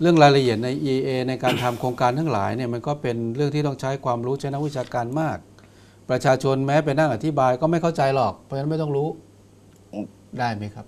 เรื่องรายละเอียด ใน EA ในการทำโครงการทั้งหลายเนี่ยมันก็เป็นเรื่องที่ต้องใช้ความรู้ใช้นักวิชาการมาก ประชาชนแม้ไปนั่งอธิบายก็ไม่เข้าใจหรอกเพราะฉะนั้นไม่ต้องรู้ได้ไหมครับ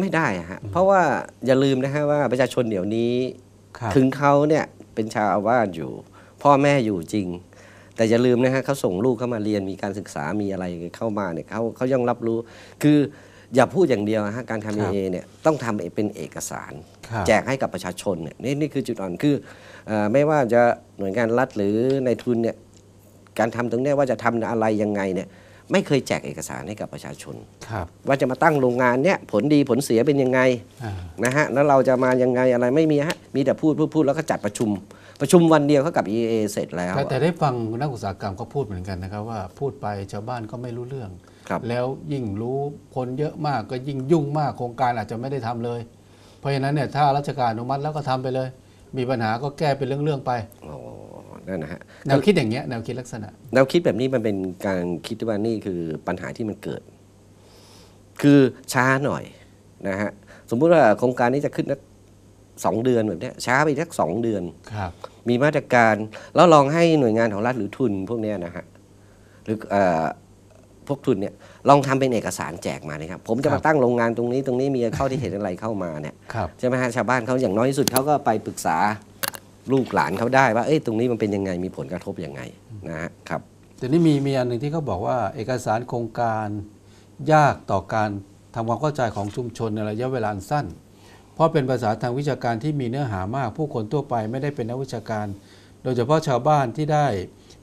ไม่ได้ฮะเพราะว่าอย่าลืมนะฮะว่าประชาชนเดี๋ยวนี้ถึงเขาเนี่ยเป็นชาวอาวานอยู่ พ่อแม่อยู่จริง แต่อย่าลืมนะฮะเขาส่งลูกเข้ามาเรียนมีการศึกษามีอะไรเข้ามาเนี่ยเขาเขายังรับรู้คืออย่าพูดอย่างเดียวฮะการทำเอเนี่ยต้องทำเป็นเอกสารรแจกให้กับประชาชนเนี่ยนี่นี่คือจุดอ่อนคืออไม่ว่าจะหน่วยงาน รัฐหรือในทุนเนี่ยการทำตรงนี้ว่าจะทำอะไรยังไงเนี่ยไม่เคยแจกเอกสารให้กับประชาชนว่าจะมาตั้งโรงงานเนี่ยผลดีผลเสียเป็นยังไงนะฮะแล้วเราจะมายังไงอะไรไม่มีฮะมีแต่พูดพูดพดแล้วก็จัดประชุม ประชุมวันเดียวเขากับ EA เสร็จแล้ว แต่ได้ฟังนักอุตสาหกรรมก็พูดเหมือนกันนะครับว่าพูดไปชาวบ้านก็ไม่รู้เรื่องแล้วยิ่งรู้คนเยอะมากก็ยิ่งยุ่งมากโครงการอาจจะไม่ได้ทำเลย เพราะฉะนั้นเนี่ย ถ้ารัชการอนุมัติแล้วก็ทำไปเลย มีปัญหาก็แก้เป็นเรื่องๆไปนั่นนะฮะแนวคิดอย่างเงี้ยแนวคิดลักษณะแนวคิดแบบนี้มันเป็นการคิดว่านี่คือปัญหาที่มันเกิด คือช้าหน่อยนะฮะสมมุติว่าโครงการนี้จะขึ้นนักสองเดือนแบบนี้ช้าไปสักสองเดือนครับ มีมาตรการแล้วลองให้หน่วยงานของรัฐหรือทุนพวกนี้นะฮะหรือพวกทุนเนี่ยลองทำเป็นเอกสารแจกมาเลยครับ ผมจะมาตั้งโรงงานตรงนี้ ตรงนี้มีเข้าที่เห็นอะไรเข้ามาเนี่ยใช่ไหมฮะชาวบ้านเขาอย่างน้อยที่สุดเขาก็ไปปรึกษาลูกหลานเขาได้ว่าเอ้ยตรงนี้มันเป็นยังไงมีผลกระทบยังไงนะครับแต่นี่มีมีอันหนึ่งที่เขาบอกว่า เอกสารโครงการ ยากต่อการทำความเข้าใจของชุมชนในระยะเวลาสั้น เพราะเป็นภาษาทางวิชาการที่มีเนื้อหามาก ผู้คนทั่วไปไม่ได้เป็นนักวิชาการ โดยเฉพาะชาวบ้านที่ได้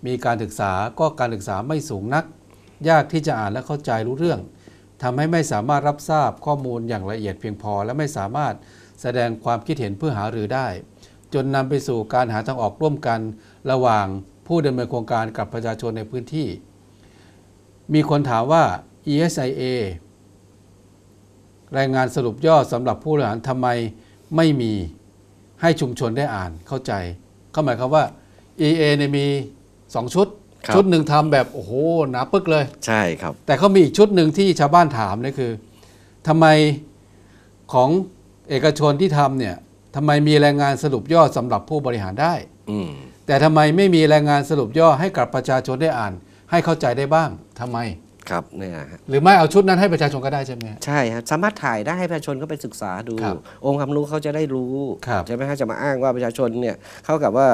มีการศึกษาก็การศึกษาไม่สูงนักยากที่จะอ่านและเข้าใจรู้เรื่อง ทำให้ไม่สามารถรับทราบข้อมูลอย่างละเอียดเพียงพอ และไม่สามารถแสดงความคิดเห็นเพื่อหารือได้ จนนำไปสู่การหาทางออกร่วมกันระหว่างผู้ดำเนินโครงการกับประชาชนในพื้นที่ มีคนถามว่า ESIA รายงานสรุปย่อสำหรับผู้บริหารทำไมไม่มีให้ชุมชนได้อ่านเข้าใจ เข้าหมายความว่า EA ในีมี2 ชุดชุดหนึ่งทำแบบโอ้โหหนาปึกเลย ใช่ครับ แต่เขามีอีกชุดหนึ่งที่ชาวบ้านถามนี่คือ ทำไมของเอกชนที่ทำเนี่ยทำไมมีแรงงานสรุปย่อสำหรับผู้บริหารได้ อืแต่ทำไมไม่มีแรงงานสรุปย่อให้กับประชาชนได้อ่าน ให้เข้าใจได้บ้าง ทำไมครับเนี่ยฮะหรือไม่เอาชุดนั้นให้ประชาชนก็ได้ใช่ไหมใช่ฮะสามารถถ่ายได้ให้ประชาชนก็ไปศึกษาดู องค์ความรู้เขาจะได้รู้รใช่ไหมฮะจะมาอ้างว่าประชาชนเนี่ยเขากับว่า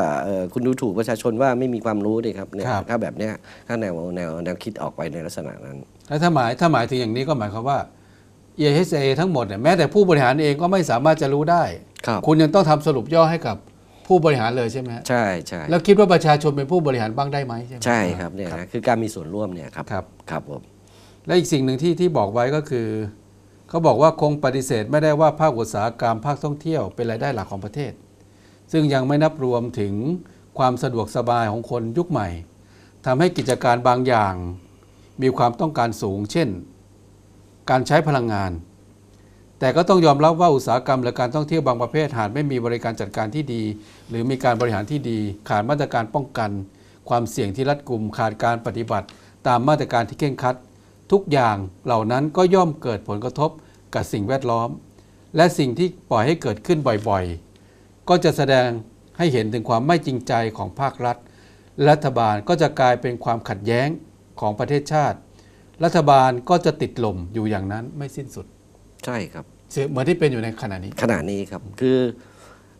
คุณดูถูกประชาชนว่าไม่มีความรู้ดิครับเนี่ยถ้าแบบเนี้ยถ้าแนวแนวแนวคิดออกไปในลักษณะนั้นถ้าหมาย ถ้าหมายถึงอย่างนี้ก็หมายความว่า EHA ทั้งหมดเนี่ยแม้แต่ผู้บริหารเองก็ไม่สามารถจะรู้ได้คคุณยังต้องทำสรุปย่อให้กับผู้บริหารเลยใช่ไหมใช่ใช่แล้วคิดว่าประชาชนเป็นผู้บริหารบ้างได้ไหมใช่ไหมใช่ครับเนี่ยนะคือการมีส่วนร่วมเนี่ยครับครับครับผมและอีกสิ่งหนึ่งที่ที่บอกไว้ก็คือเขาบอกว่าคงปฏิเสธไม่ได้ว่าภาคอุตสาหกรรมภาคท่องเที่ยว เป็นรายได้หลักของประเทศ ซึ่งยังไม่นับรวมถึงความสะดวกสบายของคนยุคใหม่ ทำให้กิจการบางอย่าง มีความต้องการสูงเช่นการใช้พลังงานแต่ก็ต้องยอมรับว่าอุตสาหกรรมและการท่องเที่ยวบางประเภทหากไม่มีบริการจัดการที่ดี หรือมีการบริหารที่ดี ขาดมาตรการป้องกัน ความเสี่ยงที่รัดกุมขาดการปฏิบัติ ตามมาตรการที่เขงครัด ทุกอย่างเหล่านั้นก็ย่อมเกิดผลกระทบกับสิ่งแวดล้อม และสิ่งที่ปล่อยให้เกิดขึ้นบ่อยๆ ก็จะแสดงให้เห็นถึงความไม่จริงใจของภาครัฐ รัฐบาลก็จะกลายเป็นความขัดแย้งของประเทศชาติ รัฐบาลก็จะติดหล่มอยู่อย่างนั้นไม่สิ้นสุดใช่ครับเหมือนที่เป็นอยู่ในขณะนี้ ขณะนี้ครับคือ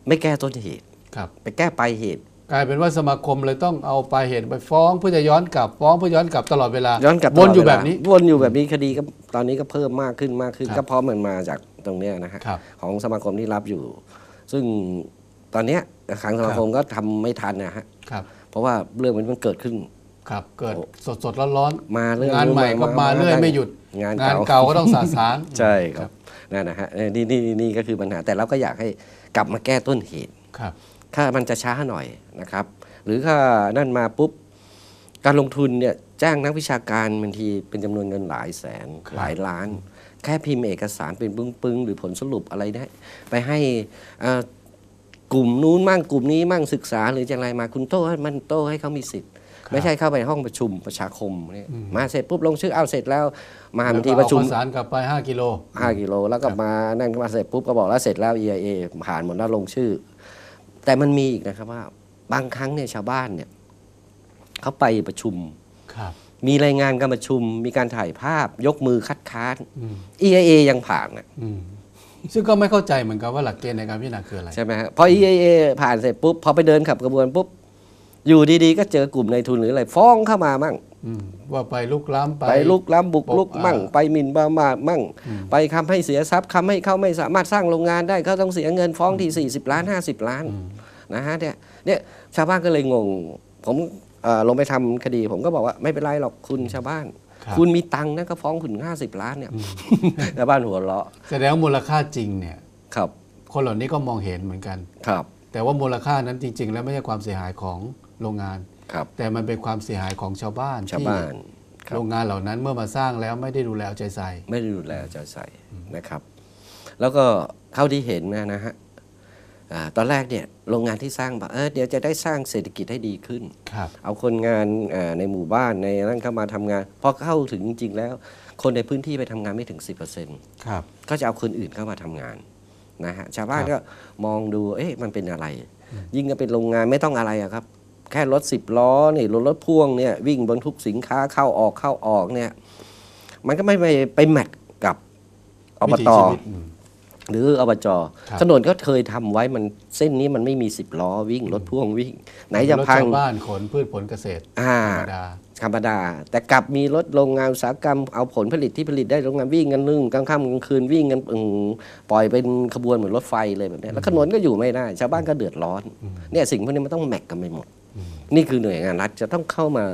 ไม่แก้ต้นเหตุครับ ไปแก้ปลายเหตุ กลายเป็นว่าสมาคมเลยต้องเอาปลายเหตุ ไปฟ้องเพื่อจะย้อนกลับฟ้องเพื่อย้อนกลับตลอดเวลาย้อนกลับวนอยู่แบบนี้วนอยู่แบบนี้คดีก็ตอนนี้ก็เพิ่มมากขึ้นมากขึ้นก็เพราะมันมาจากตรงเนี้ยนะฮะของสมาคมที่รับอยู่ ซึ่งตอนเนี้ยขังสมาคมก็ทำไม่ทันนะฮะเพราะว่าเรื่องมันเกิดขึ้นครับเกิดสดสดร้อนๆมาเรื่องงานใหม่ก็มาเรื่อยไม่หยุด งานเก่าก็ต้องสาสานใช่ครับนั่นนะฮะนี่นี่นี่ก็คือปัญหาแต่เราก็อยากให้กลับมาแก้ต้นเหตุครับถ้ามันจะช้าหน่อยนะครับ หรือถ้านั่นมาปุ๊บ การลงทุนเนี่ย จ้างนักวิชาการบางทีเป็นจำนวนเงินหลายแสนหลายล้าน แค่พิมพ์เอกสารเป็นปึ้งปึ้งหรือผลสรุปอะไรได้ ไปให้กลุ่มนู้นมั่งกลุ่มนี้มั่งศึกษา หรืออย่างไรมาคุณโต้มันโต้ให้เขามีสิทธิไม่ใช่เข้าไปห้องประชุมประชาคมนี่มาเสร็จปุ๊บลงชื่อเอาเสร็จแล้วมาทันทีประชุมสารกลับไป 5 กิโล 5 กิโลแล้วก็มา นั่งมาเสร็จปุ๊บก็บอกแล้วเสร็จแล้ว EIA ผ่านหมดแล้วลงชื่อ แต่มันมีอีกนะครับว่า บางครั้งเนี่ยชาวบ้านเนี่ย เขาไปประชุมครับ มีรายงานการประชุม มีการถ่ายภาพ ยกมือคัดค้าน EIA ยังผ่านอ่ะซึ่งก็ไม่เข้าใจเหมือนกันว่าหลักเกณฑ์ในการพิจารณาคืออะไรใช่ไหมฮะพอ EIA ผ่านเสร็จปุ๊บพอไปเดินขับกระบวนปุ๊บอยู่ดีๆ ก็เจอกลุ่มในทุนหรืออะไรฟ้องเข้ามามั่งว่าไปลุกล้ำไปไปลุกล้ำบุกลุกมั่งไปมินบามามั่ง ไปคำให้เสียทรัพย์คำให้เขาไม่สามารถสร้างโรงงานได้เขาต้องเสียเงินฟ้องที่ 40ล้าน 50ล้านนะฮะเนี่ยเนี่ยชาวบ้านก็เลยงงผมลงไปทำคดีผมก็บอกว่าไม่เป็นไรหรอกคุณชาวบ้าน คุณมีตังค์นะ ก็ฟ้องคุณ50 ล้านเนี่ยชาวบ้านหัวเราะแสดงมูลค่าจริงเนี่ยครับ คนเหล่านี้ก็มองเห็นเหมือนกันครับ แต่ว่ามูลค่านั้นจริงๆ แล้วไม่ใช่ความเสียหายของโรงงานครับแต่มันเป็นความเสียหายของชาวบ้านชาวบ้านโรงงานเหล่านั้นเมื่อมาสร้างแล้ว ไม่ได้ดูแลเอาใจใส่ ไม่ได้ดูแลเอาใจใส่นะครับ แล้วก็เข้าที่เห็นนะนะฮะตอนแรกเนี่ยโรงงานที่สร้างบอกเออเดี๋ยวจะได้สร้างเศรษฐกิจให้ดีขึ้นเอาคนงานในหมู่บ้านในนั้นเข้ามาทำงานพอเข้าถึงจริง ๆแล้ว คนในพื้นที่ไปทำงานไม่ถึง10%ครับก็จะเอาคนอื่นเข้ามาทำงานนะฮะชาวบ้านก็มองดูเอ๊ะมันเป็นอะไร ยิ่งก็เป็นโรงงานไม่ต้องอะไรครับแค่รถสิบล้อนี่รถ รถ พ่วงเนี่ยวิ่งบรรทุกสินค้าเข้าออกเข้าออกเนี่ย มันก็ไม่ไปไปแมทกับอบตหรืออบจถนนก็เคยทำไว้มันเส้นนี้มันไม่มีสิบล้อวิ่ง รถพ่วงวิ่ง ไหนจะพังบ้าน ขน พืชผลเกษตรธรรมดาธรรมดา แต่กลับมีรถโรงงานอุตสาหกรรม เอาผลผลิตที่ผลิตได้โรงงานวิ่งกันนึ่งกลางค่ำกลางคืนวิ่งกันปล่อยเป็นขบวนเหมือนรถไฟเลยแบบนี้แล้วถนนก็อยู่ไม่ได้ ชาวบ้านก็เดือดร้อนเนี่ย สิ่งพวกนี้มันต้องแม็กกันไปหมดนี่คือหน่วยงานรัฐจะต้องเข้ามา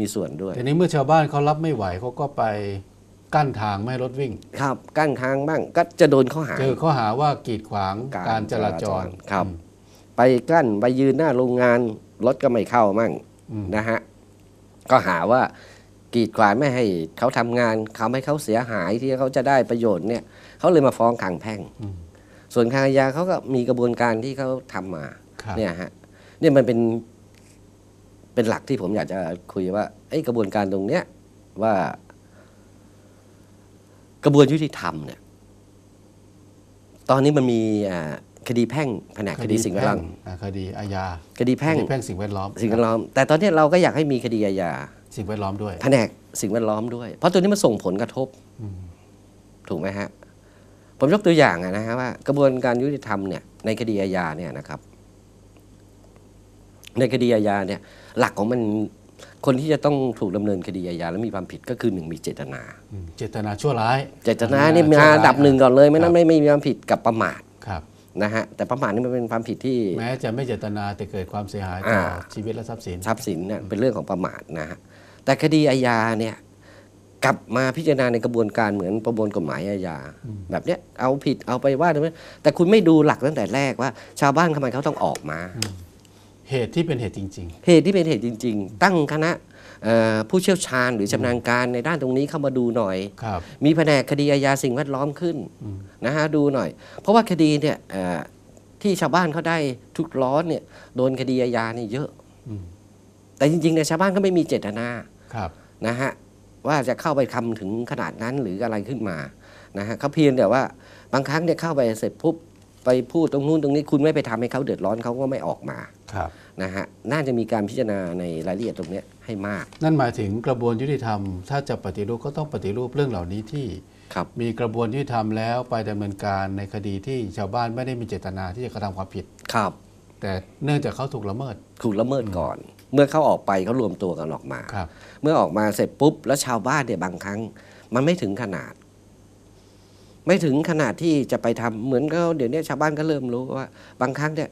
มีส่วนด้วย ทีนี้เมื่อชาวบ้านเขารับไม่ไหวเขาก็ไปกั้นทางไม่รถวิ่ง ครับ กั้นทางบ้างก็จะโดนข้อหาเจอข้อหาว่ากีดขวางการจราจร ครับ ไปกั้นไปยืนหน้าโรงงานรถก็ไม่เข้ามั่งนะฮะก็หาว่ากีดขวางไม่ให้เขาทำงานเขาให้เขาเสียหาย ที่เขาจะได้ประโยชน์เนี่ยเขาเลยมาฟ้องขังแพ่งส่วนทางอาญาเขาก็มีกระบวนการที่เขาทำมาเนี่ยฮะเนี่ยมันเป็นเป็นหลักที่ผมอยากจะคุยว่าไอ้กระบวนการตรงเนี้ยว่า กระบวนยุติธรรมเนี่ยตอนนี้มันมีคดีแพ่งแผนกคดีสิ่งแวดล้อมคดีอาญาคดีแพ่งแพ่งสิ่งแวดล้อม สิ่งแวดล้อม แต่ตอนนี้เราก็อยากให้มีคดีอาญาสิ่งแวดล้อมด้วยแผนก สิ่งแวดล้อมด้วย เพราะตัวนี้มันส่งผลกระทบถูกไหมฮะ ผมยกตัวอย่างนะฮะว่ากระบวนการยุติธรรมเนี่ยในคดีอาญาเนี่ยนะครับในคดีอาญาเนี่ย หลักของมันคนที่จะต้องถูกดำเนินคดีอาญาและมีความผิดก็คือหนึ่งมีเจตนาเจตนาชั่วร้ายเจตนาเนี่ยมาดับหนึ่งก่อนเลย ไม่นั้นไม่มีความผิดกับประมาทครับนะฮะแต่ประมาทนี่มันเป็นความผิดที่แม้จะไม่เจตนาแต่เกิดความเสียหายต่อชีวิตและทรัพย์สินทรัพย์สินเนี่ยเป็นเรื่องของประมาทนะฮะแต่คดีอาญาเนี่ยกลับมาพิจารณาในกระบวนการเหมือนประมวลกฎหมายอาญาแบบเนี้ย เอาผิดเอาไปว่า แต่คุณไม่ดูหลักตั้งแต่แรกว่าชาวบ้านทำไมเขาต้องออกมาเหตุที่เป็นเหตุจริง เหตุที่เป็นเหตุจริงๆ ตั้งคณะผู้เชี่ยวชาญหรือชำนาญการในด้านตรงนี้เข้ามาดูหน่อยมีแผนกคดีอาญาสิ่งแวดล้อมขึ้นนะฮะ ดูหน่อย เพราะว่าคดีเนี่ยที่ชาวบ้านเขาได้ทุกร้อนเนี่ยโดนคดีอาญาเนี่ยเยอะอแต่จริงๆเนี่ยชาวบ้านก็ไม่มีเจตนาครับนะฮะว่าจะเข้าไปทำถึงขนาดนั้นหรืออะไรขึ้นมานะฮะเขาเพียงแต่ว่าบางครั้งเนี่ยเข้าไปเสร็จปุ๊บไปพูดตรงนู้นตรงนี้ คุณไม่ไปทำให้เขาเดือดร้อนเขาก็ไม่ออกมาครับนะฮะน่าจะมีการพิจารณาในรายละเอียดตรงนี้ให้มาก นั่นหมายถึงกระบวนยุติธรรมถ้าจะปฏิรูปก็ต้องปฏิรูปเรื่องเหล่านี้ที่มีกระบวนยุติธรรมแล้วไปดำเนินการในคดีที่ชาวบ้านไม่ได้มีเจตนาที่จะกระทำความผิดครับ แต่เนื่องจากเขาถูกละเมิดถูกละเมิดก่อน เมื่อเขาออกไปเขารวมตัวกันออกมาเมื่อออกมาเสร็จปุ๊บ แล้วชาวบ้านเนี่ยบางครั้ง มันไม่ถึงขนาด ไม่ถึงขนาดที่จะไปทำเหมือนก็เดี๋ยวนี้ชาวบ้านก็เริ่มรู้ว่าบางครั้งเนี่ย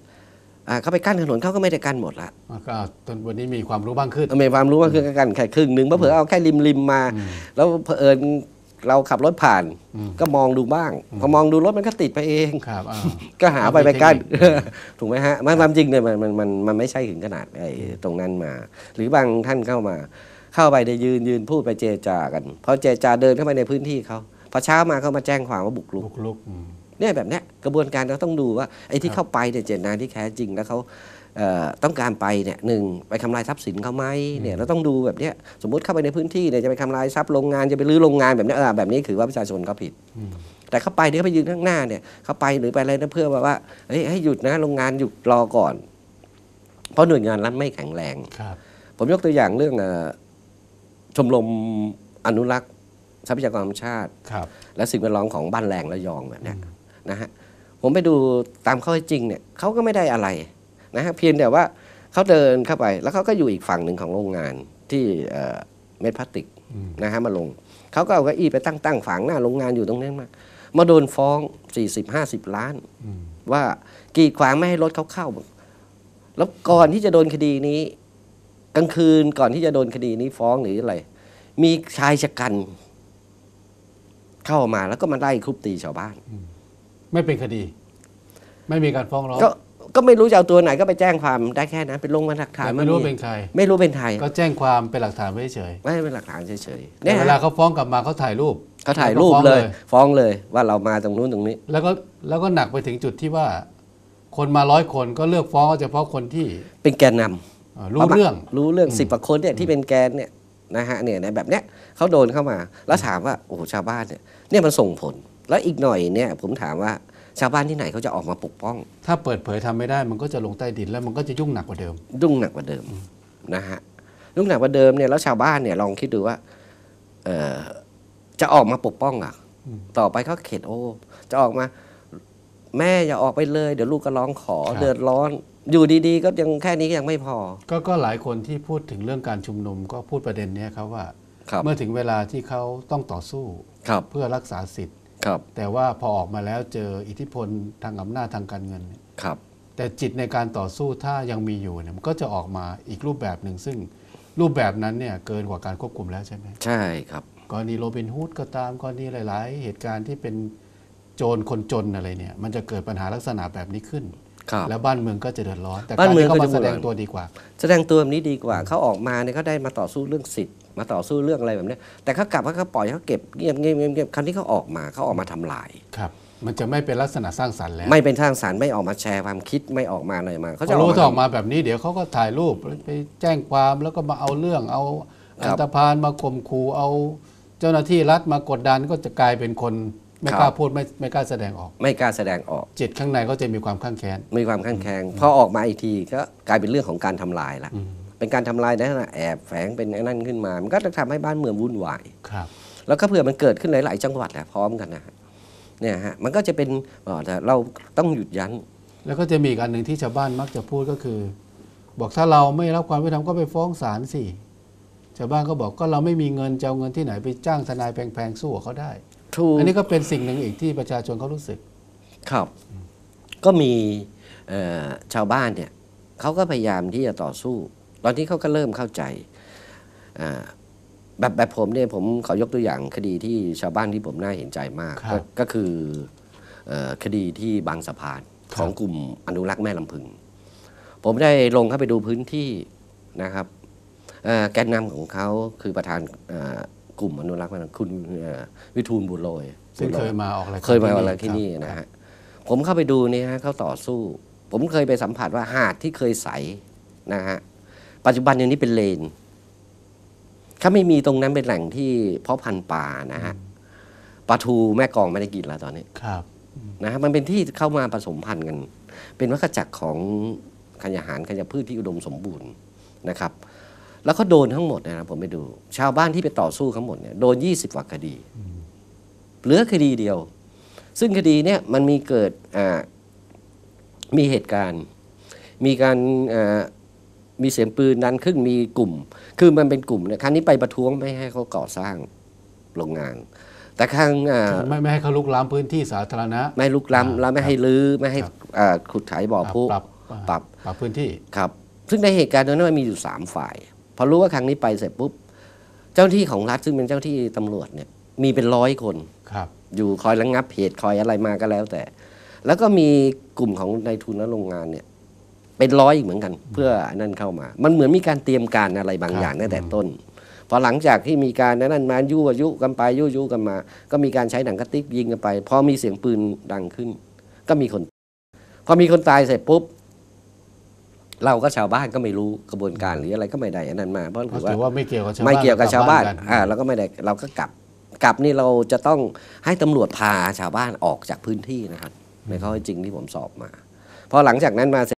เขาไปกั้นถนนเขาก็ไม่ได้กั้นหมดละก็ตอนวันนี้มีความรู้บ้างขึ้น มีความรู้บ้างขึ้นกันแค่ครึ่งหนึ่งเพราะเผื่อเอาแค่ริมริมมา แล้วเผอิญเราขับรถผ่านก็มองดูบ้างพอมองดูรถมันก็ติดไปเองครับก็หาไปไปกั้นถูกไหมฮะมันความจริงเนี่ยมันมันมันไม่ใช่ถึงขนาดไอ้ตรงนั้นมา หรือบางท่านเข้ามา เข้าไปได้ยืนยืนพูดไปเจจากันพอเจจาเดินเข้าไปในพื้นที่เขาพอเช้ามาเขามาแจ้งความว่าบุกรุกเนี่ยแบบเนี้ยกระบวนการเราต้องดูว่าไอ้ที่เข้าไปเนี่ยเจตนาที่แท้จริงแล้วเขาต้องการไปเนี่ยหนึ่งไปทำลายทรัพย์สินเขาไหมเนี่ยเราต้องดูแบบเนี้ยสมมติเข้าไปในพื้นที่เนี่ยจะไปทำลายทรัพย์โรงงาน จะไปรื้อโรงงานแบบนี้แบบนี้คือว่าประชาชนเขาผิดแต่เข้าไปเนี่ยเขาไปยืนข้างหน้าเนี่ยเขาไปหรือไปอะไรนะเพื่อว่าเฮ้ยให้หยุดนะโรงงานหยุดรอก่อน เพราะหน่วยงานรัฐไม่แข็งแรงครับ ผมยกตัวอย่างเรื่องชมรมอนุรักษ์ทรัพยากรธรรมชาติและสิ่งแวดล้อมของบ้านแรงระยองแบบนี้นะฮะผมไปดูตามขเขาจริงเนี่ยเขาก็ไม่ได้อะไรนะฮะเพียงแต่ว่าเขาเดินเข้าไป แล้วเขาก็อยู่อีกฝั่งหนึ่งของโรงงานที่เม็ดพลาสติกนะฮะมาลงเขาก็เอาเก้าอี้ไปตั้งตั้งฝังหน้าโรงงานอยู่ตรงนั้นมา มาโดนฟ้อง4สิบล้านว่ากีดขวางไม่ให้รถเขาเข้าแล้วก่อนที่จะโดนคดีนี้กลางคืนก่อนที่จะโดนคดีนี้ฟ้องหรืออะไรมีชายชะกัน เข้ามาแล้วก็มาไล่คุบตีชาวบ้านไม่เป็นคดี ไม่มีการฟ้องร้องก็ก็ไม่รู้จะเอาตัวไหนก็ไปแจ้งความได้แค่นั้นเป็นลงบันทึกหลักฐานไม่รู้เป็นใครไม่รู้เป็นใครก็แจ้งความเป็นหลักฐานไม่เฉยไม่เป็นหลักฐานเฉยเวลาเขาฟ้องกลับมาเขาถ่ายรูปเขาถ่ายรูปเลย ฟ้องเลยว่าเรามาตรงนู้นตรงนี้ แล้วก็แล้วก็หนักไปถึงจุดที่ว่า คนมาร้อยคนก็เลือกฟ้องเฉพาะคนที่เป็นแกนนำรู้เรื่องรู้เรื่องสิบกว่าคนเนี่ยที่เป็นแกนเนี่ยนะฮะเนี่ยนแบบเนี้ยเขาโดนเข้ามา แล้วถามว่าโอ้ชาวบ้านเนี่ยเนี่ยมันส่งผลแล้วอีกหน่อยเนี่ย ผมถามว่า ชาวบ้านที่ไหนเขาจะออกมาปกป้อง ถ้าเปิดเผยทำไม่ได้ มันก็จะลงใต้ดิน แล้วมันก็จะยุ่งหนักกว่าเดิม ยุ่งหนักกว่าเดิมนะฮะยุ่งหนักกว่าเดิมเนี่ย แล้วชาวบ้านเนี่ยลองคิดดูว่าจะออกมาปกป้อง อ่ะ ต่อไปเขาเข็ดโอ้จะออกมา แม่อย่าออกไปเลย เดี๋ยวลูกก็ร้องขอเดือดร้อน อยู่ดีๆก็ยังแค่นี้ยังไม่พอ ก็ก็หลายคนที่พูดถึงเรื่องการชุมนุมก็พูดประเด็นนี้ครับว่าเมื่อถึงเวลาที่เขาต้องต่อสู้เพื่อรักษาสิทธิครับแต่ว่าพอออกมาแล้วเจออิทธิพลทางอำนาจทางการเงินครับแต่จิตในการต่อสู้ถ้ายังมีอยู่เนี่ยมันก็จะออกมาอีกรูปแบบหนึ่งซึ่งรูปแบบนั้นเนี่ยเกินกว่าการควบคุมแล้วใช่ไหมใช่ครับกรณีโรบินฮูดก็ตามกรณีหลาย ๆ เหตุการณ์ที่เป็นโจรคนจนอะไรเนี่ยมันจะเกิดปัญหาลักษณะแบบนี้ขึ้น แล้วบ้านเมืองก็จะเดือดร้อน แต่้าเมือเขามาแสดงตัวดีกว่า แสดงตัวแบบนี้ดีกว่าเขาออกมาเนี่ยเขาได้มาต่อสู้เรื่องสิทธิมาต่อสู้เรื่องอะไรแบบนี้แต่เขากลับเขาปล่อยเขาเก็บเงียบเงียบเงียบครั้นี้เขาออกมาเขาออกมาทำลายครับ มันจะไม่เป็นลักษณะสร้างสรรค์แล้วไม่เป็นสร้างสรรค์ไม่ออกมาแชร์ความคิดไม่ออกมาอะไรมาเขาจะรู้ออกมาแบบนี้เดี๋ยวเขาก็ถ่ายรูปไปแจ้งความแล้วก็มาเอาเรื่องเอาอันตรพานมาข่มขู่เอา เจ้าหน้าที่รัฐมากดดันก็จะกลายเป็นคนไม่กล้าพูดไม่ไม่กล้าแสดงออกไม่กล้าแสดงออกจิตข้างในก็จะมีความข้างแค้นมีความข้างแค้นพอออกมาอีกทีก็กลายเป็นเรื่องของการทำลายละเป็นการทำลายในขณะแอบแฝงเป็นนั่นขึ้นมา มันก็จะทำให้บ้านเมืองวุ่นวายครับ แล้วก็เผื่อมันเกิดขึ้นหลาย ๆ จังหวัดแหละพร้อมกันนะเนี่ยฮะมันก็จะเป็นเราต้องหยุดยั้งแล้วก็จะมีอีกอันหนึ่งที่ชาวบ้านมักจะพูดก็คือ บอกถ้าเราไม่รับความเป็ิธรรมก็ไปฟ้องศาลสิชาวบ้านก็บอกก็เราไม่มีเงินจะเอาเงินที่ไหนไปจ้างทนายแพงๆสู้เขาได้ถูกอันนี้ก็เป็นสิ่งหนึ่งอีกที่ประชาชนเขารู้สึกครับ ก็มีชาวบ้านเนี่ยเขาก็พยายามที่จะต่อสู้ตอนนี้เขาก็เริ่มเข้าใจ แบบแบบผมเนี่ยผมขอยกตัวอย่างคดีที่ชาวบ้านที่ผมน่าเห็นใจมาก ก็คือคดีที่บางสะพาน ของกลุ่มอนุรักษ์แม่ลำพึง ผมได้ลงเข้าไปดูพื้นที่นะครับแกนนำของเขาคือประธานกลุ่มอนุรักษ์แม่ลำคุณวิทูลบุโรยซึ่งเคยมาออกอะไรเคยมาอะไรที่นี่นะฮะผมเข้าไปดูเนี่ยเขาต่อสู้ ผมเคยไปสัมผัสว่าหาดที่เคยใสนะฮะปัจจุบันอย่างนี้เป็นเลนถ้าไม่มีตรงนั้นเป็นแหล่งที่ เพาะพันธุ์ป่านะฮะ ปลาทูแม่กองไม่ได้กินแล้วตอนนี้ครับนะฮะมันเป็นที่เข้ามาผสมพันธุ์กัน เป็นวัคจักรของขยาหารขยะพืชที่อุดมสมบูรณ์นะครับ แล้วก็โดนทั้งหมดนะครับผมไปดู ชาวบ้านที่ไปต่อสู้ทั้งหมดเนี่ยโดนยี่ิบกว่าคดี เหลือคดีเดียว ซึ่งคดีเนี่ยมันมีเกิดมีเหตุการณ์มีการมีเสียงปืนนั้นรึ่งมีกลุ่มคือมันเป็นกลุ่มเนี่ยครั้งนี้ไปประท้วงไม่ให้เขาก่อสร้างโรงงาน แต่ครั้งไม่ไม่ให้เขาลุกล้ำพื้นที่สาธารณะ ไม่ลุกล้ำแล้วไม่ให้ลื้อไม่ให้ขุดายบ่อพุปรับปรับปรับพื้นที่ครับ ซึ่งในเหตุการณ์นั้นมันมีอยู่3ฝ่ายพอรู้ว่าครั้งนี้ไปเสร็จปุ๊บ เจ้าที่ของรัฐซึ่งเป็นเจ้าที่ตำรวจเนี่ยมีเป็นร้อยคนครับ อยู่คอยระงงับ เหตุคอยอะไรมาก็แล้วแต่ แล้วก็มีกลุ่มของนายทุนและโรงงานเนี่ยเป็นร้อยอีกเหมือนกันเพื่อนั่นเข้ามา มันเหมือนมีการเตรียมการอะไรบางอย่างตั้งแต่ต้น พอหลังจากที่มีการนั้นมายุยุกันไปยุยุกันมา ก็มีการใช้หนังกระติกยิงกันไป พอมีเสียงปืนดังขึ้น ก็มีคน พอมีคนตายเสร็จปุ๊บ เราก็ชาวบ้านก็ไม่รู้กระบวนการหรืออะไรก็ไม่ได้อันนั้นมาเพราะถือว่าไม่เกี่ยวกับชาวบ้าน ไม่เกี่ยวกับชาวบ้าน อ่าเราก็ไม่ได้เราก็กลับ กลับนี่เราจะต้องให้ตำรวจพาชาวบ้านออกจากพื้นที่นะครับในข้อจริงที่ผมสอบมา พอหลังจากนั้นมา